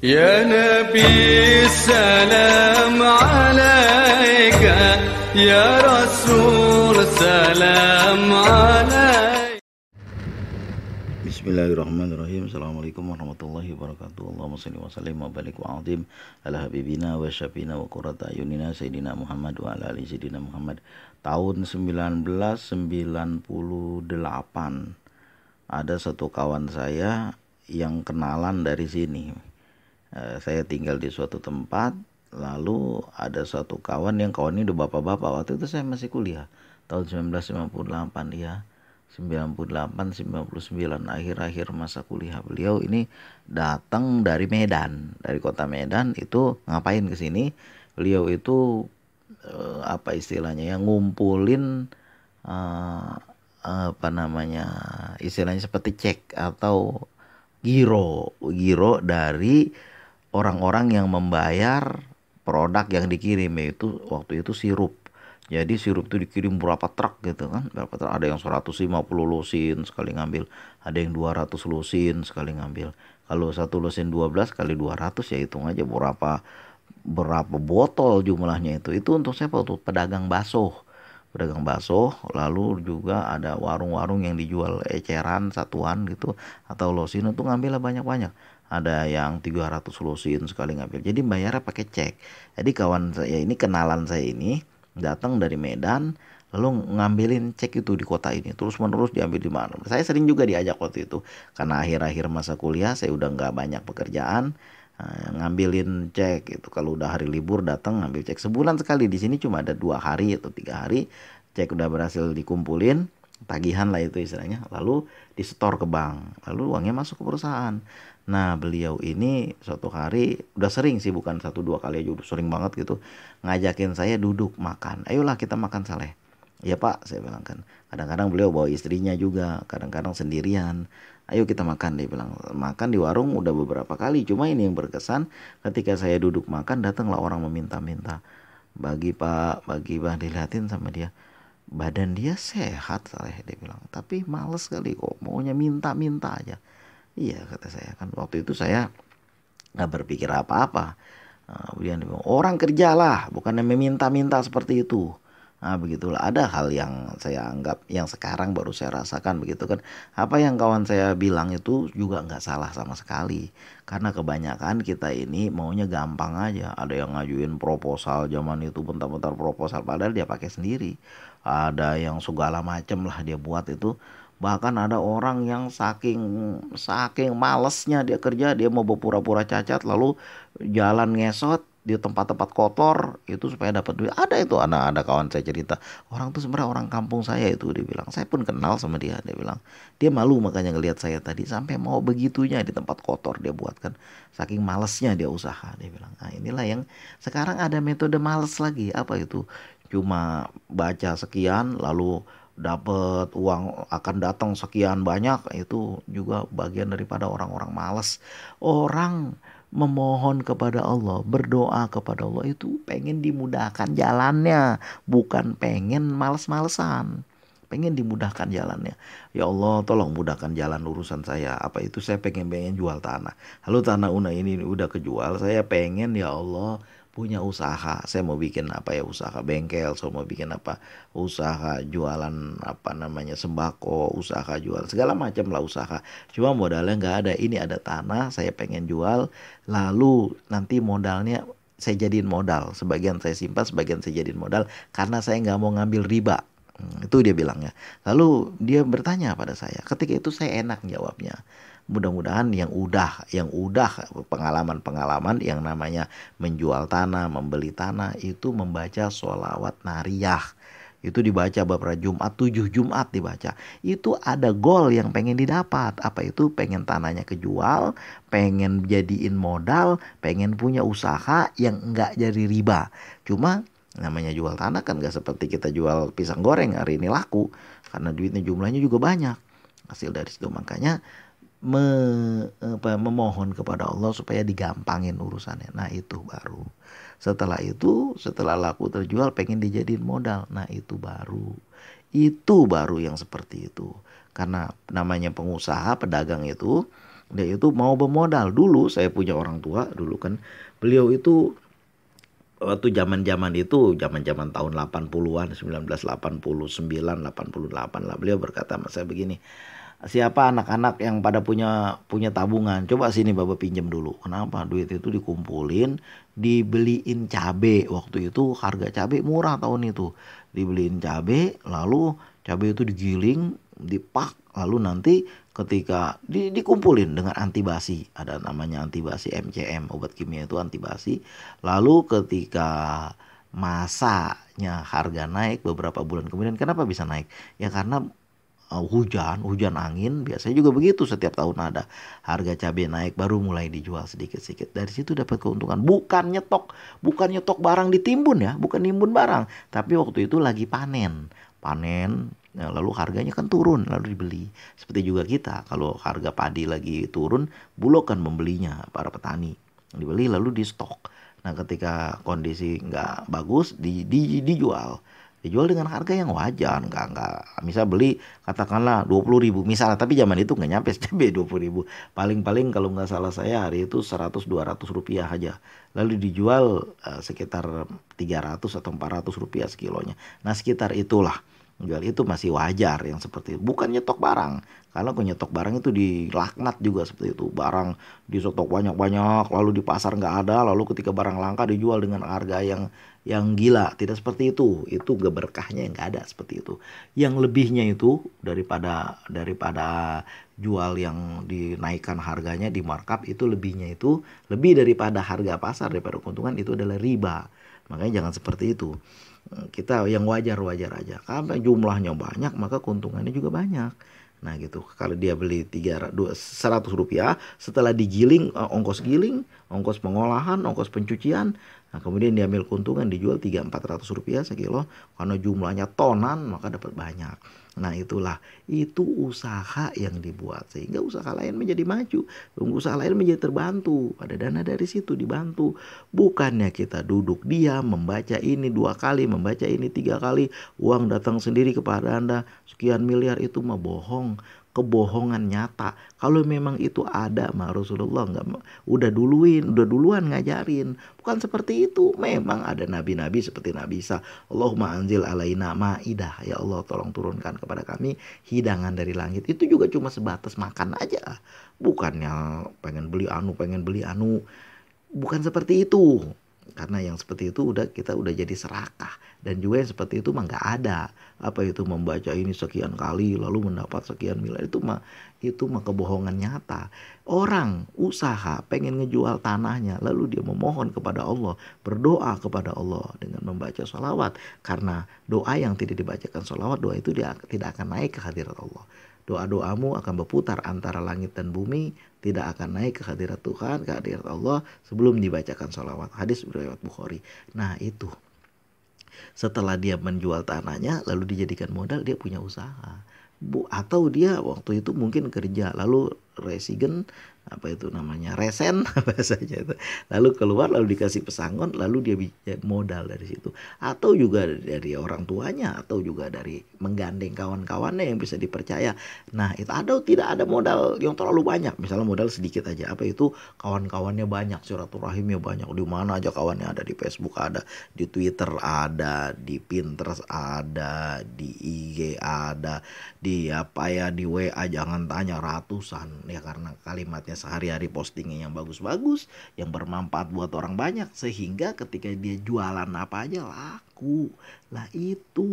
Ya Nabi السلام عليك Ya Rasul السلام عليك Bismillahirrahmanirrahim Assalamualaikum warahmatullahi wabarakatuh Allahumma salli wa sallim wa balik wa azim Ala habibina wa syafina wa kurata ayunina Sayyidina Muhammad wa ala ali Sayyidina Muhammad Tahun 1998 Ada satu kawan saya yang kenalan dari sini Eh, saya tinggal di suatu tempat lalu ada suatu kawan yang kawan ini udah bapak-bapak waktu itu saya masih kuliah tahun 1998 ya 98 99 akhir-akhir masa kuliah beliau ini datang dari Medan dari kota Medan itu ngapain ke sini beliau itu eh, apa istilahnya ya ngumpulin eh, apa namanya istilahnya seperti cek atau giro giro dari orang-orang yang membayar produk yang dikirim yaitu waktu itu sirup. Jadi sirup itu dikirim berapa truk gitu kan? Berapa truk? Ada yang 150 lusin sekali ngambil, ada yang 200 lusin sekali ngambil. Kalau satu lusin 12 kali 200 ya hitung aja berapa berapa botol jumlahnya itu. Itu untuk siapa? Untuk pedagang baso Pedagang baso lalu juga ada warung-warung yang dijual eceran satuan gitu atau lusin itu ngambilnya banyak-banyak ada yang 300 lusin sekali ngambil jadi bayar pakai cek jadi kawan saya ini kenalan saya ini datang dari Medan lalu ngambilin cek itu di kota ini terus menerus diambil di mana saya sering juga diajak waktu itu karena akhir-akhir masa kuliah saya udah nggak banyak pekerjaan eh, ngambilin cek itu kalau udah hari libur datang ngambil cek sebulan sekali di sini cuma ada dua hari atau tiga hari cek udah berhasil dikumpulin tagihan lah itu istilahnya lalu disetor ke bank lalu uangnya masuk ke perusahaan Nah beliau ini suatu hari udah sering sih bukan satu dua kali aja udah sering banget gitu ngajakin saya duduk makan. Ayolah kita makan saleh. Ya pak saya bilang kan. Kadang-kadang beliau bawa istrinya juga. Kadang-kadang sendirian. Ayo kita makan dia bilang. Makan di warung udah beberapa kali. Cuma ini yang berkesan ketika saya duduk makan datanglah orang meminta-minta. Bagi pak, bagi bang dilihatin sama dia badan dia sehat saleh dia bilang tapi males kali kok maunya minta-minta aja Iya kata saya kan waktu itu saya nggak berpikir apa-apa. Eh, kemudian bilang, orang kerjalah bukan yang meminta-minta seperti itu. Nah, begitulah ada hal yang saya anggap yang sekarang baru saya rasakan begitu kan. Apa yang kawan saya bilang itu juga nggak salah sama sekali. Karena kebanyakan kita ini maunya gampang aja. Ada yang ngajuin proposal zaman itu bentar-bentar proposal padahal dia pakai sendiri. Ada yang segala macem lah dia buat itu bahkan ada orang yang saking saking malesnya dia kerja dia mau berpura-pura cacat lalu jalan ngesot di tempat-tempat kotor itu supaya dapat duit ada itu anak ada kawan saya cerita orang tuh sebenarnya orang kampung saya itu dia bilang saya pun kenal sama dia dia bilang dia malu makanya ngelihat saya tadi sampai mau begitunya di tempat kotor dia buatkan saking malesnya dia usaha dia bilang nah inilah yang sekarang ada metode males lagi apa itu cuma baca sekian lalu dapat uang akan datang sekian banyak itu juga bagian daripada orang-orang malas. Orang memohon kepada Allah, berdoa kepada Allah itu pengen dimudahkan jalannya, bukan pengen males-malesan. Pengen dimudahkan jalannya. Ya Allah, tolong mudahkan jalan urusan saya. Apa itu saya pengen pengen jual tanah. Halo tanah Una ini udah kejual. Saya pengen ya Allah punya usaha saya mau bikin apa ya usaha bengkel saya mau bikin apa usaha jualan apa namanya sembako usaha jual segala macam lah usaha cuma modalnya nggak ada ini ada tanah saya pengen jual lalu nanti modalnya saya jadiin modal sebagian saya simpan sebagian saya jadiin modal karena saya nggak mau ngambil riba hmm, itu dia bilangnya lalu dia bertanya pada saya ketika itu saya enak jawabnya mudah-mudahan yang udah yang udah pengalaman-pengalaman yang namanya menjual tanah membeli tanah itu membaca sholawat nariyah itu dibaca beberapa Jumat, tujuh Jumat dibaca. Itu ada goal yang pengen didapat. Apa itu? Pengen tanahnya kejual, pengen jadiin modal, pengen punya usaha yang enggak jadi riba. Cuma namanya jual tanah kan enggak seperti kita jual pisang goreng hari ini laku karena duitnya jumlahnya juga banyak hasil dari situ makanya me, apa, memohon kepada Allah supaya digampangin urusannya. Nah itu baru. Setelah itu, setelah laku terjual pengen dijadiin modal. Nah itu baru. Itu baru yang seperti itu. Karena namanya pengusaha, pedagang itu, dia itu mau bermodal. Dulu saya punya orang tua, dulu kan beliau itu waktu zaman-zaman itu, zaman-zaman tahun 80-an, 1989, 88 lah beliau berkata sama saya begini, siapa anak-anak yang pada punya punya tabungan coba sini bapak pinjam dulu kenapa duit itu dikumpulin dibeliin cabe waktu itu harga cabe murah tahun itu dibeliin cabe lalu cabe itu digiling dipak lalu nanti ketika di, dikumpulin dengan antibasi ada namanya antibasi MCM obat kimia itu antibasi lalu ketika masanya harga naik beberapa bulan kemudian kenapa bisa naik ya karena uh, hujan, hujan angin, biasanya juga begitu setiap tahun ada harga cabai naik baru mulai dijual sedikit-sedikit. Dari situ dapat keuntungan, bukan nyetok, bukan nyetok barang ditimbun ya, bukan nimbun barang, tapi waktu itu lagi panen. Panen Ya, lalu harganya kan turun, lalu dibeli. Seperti juga kita, kalau harga padi lagi turun, bulog kan membelinya para petani. Dibeli lalu di stok. Nah, ketika kondisi nggak bagus, di, di, dijual dijual dengan harga yang wajar enggak enggak misal beli katakanlah dua puluh ribu misalnya tapi zaman itu nggak nyampe SCB dua puluh ribu paling paling kalau nggak salah saya hari itu seratus dua ratus rupiah aja lalu dijual eh, sekitar tiga ratus atau empat ratus rupiah sekilonya nah sekitar itulah jual itu masih wajar yang seperti itu. Bukan nyetok barang. Karena kalau nyetok barang itu dilaknat juga seperti itu. Barang disetok banyak-banyak, lalu di pasar nggak ada, lalu ketika barang langka dijual dengan harga yang yang gila. Tidak seperti itu. Itu gak berkahnya yang nggak ada seperti itu. Yang lebihnya itu daripada daripada jual yang dinaikkan harganya di markup itu lebihnya itu lebih daripada harga pasar daripada keuntungan itu adalah riba. Makanya jangan seperti itu. Eh, kita yang wajar-wajar aja. Karena jumlahnya banyak maka keuntungannya juga banyak. Nah gitu, kalau dia beli seratus rupiah, setelah digiling, eh, ongkos giling, ongkos pengolahan, ongkos pencucian, nah kemudian diambil keuntungan dijual empat 400 rupiah sekilo, karena jumlahnya tonan maka dapat banyak. Nah itulah, itu usaha yang dibuat sehingga usaha lain menjadi maju, usaha lain menjadi terbantu. Ada dana dari situ dibantu. Bukannya kita duduk diam membaca ini dua kali, membaca ini tiga kali, uang datang sendiri kepada Anda sekian miliar itu mah bohong kebohongan nyata. Kalau memang itu ada, mah Rasulullah nggak udah duluin, udah duluan ngajarin. Bukan seperti itu. Memang ada nabi-nabi seperti Nabi Isa. Allahumma anzil alaina ma'idah. Ya Allah tolong turunkan kepada kami hidangan dari langit. Itu juga cuma sebatas makan aja. Bukannya pengen beli anu, pengen beli anu. Bukan seperti itu. Karena yang seperti itu udah kita udah jadi serakah dan juga yang seperti itu mah nggak ada apa itu membaca ini sekian kali lalu mendapat sekian miliar itu mah itu mah kebohongan nyata orang usaha pengen ngejual tanahnya lalu dia memohon kepada Allah berdoa kepada Allah dengan membaca sholawat karena doa yang tidak dibacakan sholawat doa itu dia tidak akan naik ke hadirat Allah doa-doamu akan berputar antara langit dan bumi, tidak akan naik ke hadirat Tuhan, ke hadirat Allah sebelum dibacakan sholawat. Hadis riwayat Bukhari. Nah itu setelah dia menjual tanahnya lalu dijadikan modal dia punya usaha. Bu atau dia waktu itu mungkin kerja lalu resigen apa itu namanya resen apa saja itu lalu keluar lalu dikasih pesangon lalu dia ya, modal dari situ atau juga dari orang tuanya atau juga dari menggandeng kawan-kawannya yang bisa dipercaya nah itu ada tidak ada modal yang terlalu banyak misalnya modal sedikit aja apa itu kawan-kawannya banyak surat rahimnya banyak di mana aja kawannya ada di Facebook ada di Twitter ada di Pinterest ada di IG ada di apa ya di WA jangan tanya ratusan ya karena kalimatnya sehari-hari postingnya yang bagus-bagus yang bermanfaat buat orang banyak sehingga ketika dia jualan apa aja laku lah itu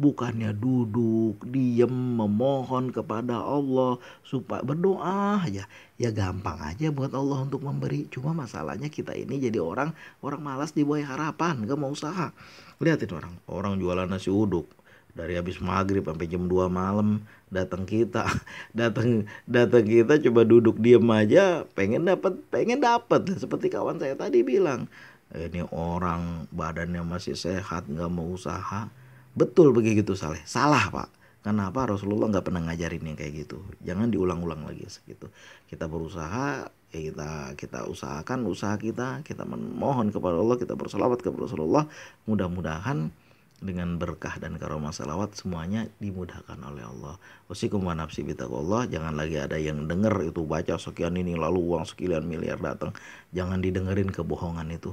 bukannya duduk diem memohon kepada Allah supaya berdoa ya ya gampang aja buat Allah untuk memberi cuma masalahnya kita ini jadi orang orang malas dibuai harapan gak mau usaha lihatin orang orang jualan nasi uduk dari habis maghrib sampai jam 2 malam datang kita datang datang kita coba duduk diem aja pengen dapat pengen dapat seperti kawan saya tadi bilang ini orang badannya masih sehat nggak mau usaha betul begitu Saleh salah pak kenapa Rasulullah nggak pernah ngajarin yang kayak gitu jangan diulang-ulang lagi segitu kita berusaha ya kita kita usahakan usaha kita kita memohon kepada Allah kita bersolawat kepada Rasulullah mudah-mudahan dengan berkah dan karomah salawat semuanya dimudahkan oleh Allah. Usikum wa nafsi Allah, jangan lagi ada yang dengar itu baca sekian ini lalu uang sekian miliar datang. Jangan didengerin kebohongan itu.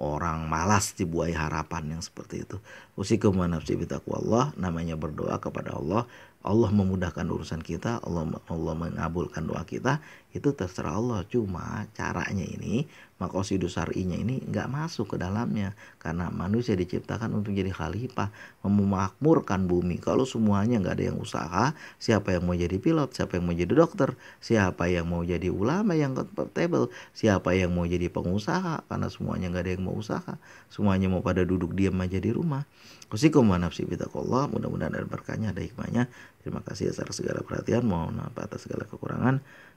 Orang malas dibuai harapan yang seperti itu. Usikum wa nafsi Allah, namanya berdoa kepada Allah. Allah memudahkan urusan kita, Allah Allah mengabulkan doa kita itu terserah Allah cuma caranya ini makosidu syar'inya ini nggak masuk ke dalamnya karena manusia diciptakan untuk jadi khalifah memakmurkan bumi kalau semuanya nggak ada yang usaha siapa yang mau jadi pilot siapa yang mau jadi dokter siapa yang mau jadi ulama yang comfortable siapa yang mau jadi pengusaha karena semuanya nggak ada yang mau usaha semuanya mau pada duduk diam aja di rumah Kusikum wa nafsi Mudah-mudahan ada berkahnya, ada hikmahnya Terima kasih atas segala perhatian Mohon maaf atas segala kekurangan